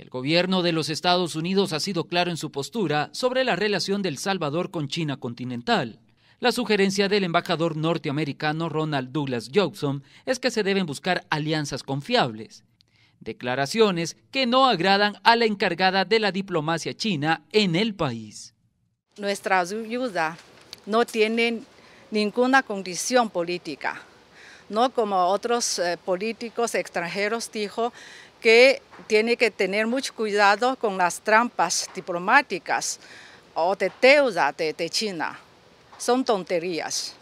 El gobierno de los Estados Unidos ha sido claro en su postura sobre la relación del Salvador con China continental. La sugerencia del embajador norteamericano Ronald Douglas Johnson es que se deben buscar alianzas confiables. Declaraciones que no agradan a la encargada de la diplomacia china en el país. Nuestra ayuda no tiene ninguna condición política no como otros eh, políticos extranjeros dijo que tiene que tener mucho cuidado con las trampas diplomáticas o de deuda de, China. Son tonterías,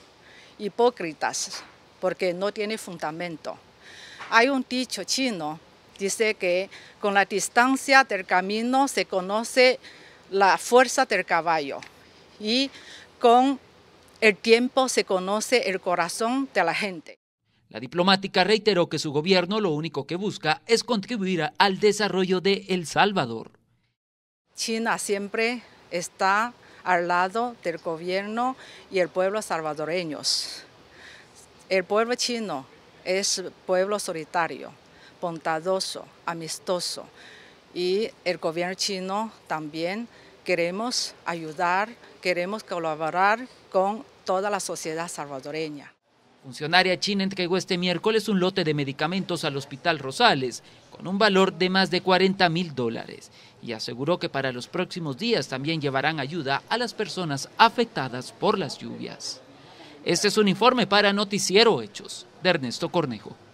hipócritas, porque no tiene fundamento. Hay un dicho chino, dice que con la distancia del camino se conoce la fuerza del caballo y con el tiempo se conoce el corazón de la gente. La diplomática reiteró que su gobierno lo único que busca es contribuir al desarrollo de El Salvador. China siempre está al lado del gobierno y el pueblo salvadoreños. El pueblo chino es pueblo solitario, bondadoso, amistoso y el gobierno chino también queremos ayudar, queremos colaborar con toda la sociedad salvadoreña funcionaria china entregó este miércoles un lote de medicamentos al Hospital Rosales con un valor de más de 40 mil dólares y aseguró que para los próximos días también llevarán ayuda a las personas afectadas por las lluvias. Este es un informe para Noticiero Hechos de Ernesto Cornejo.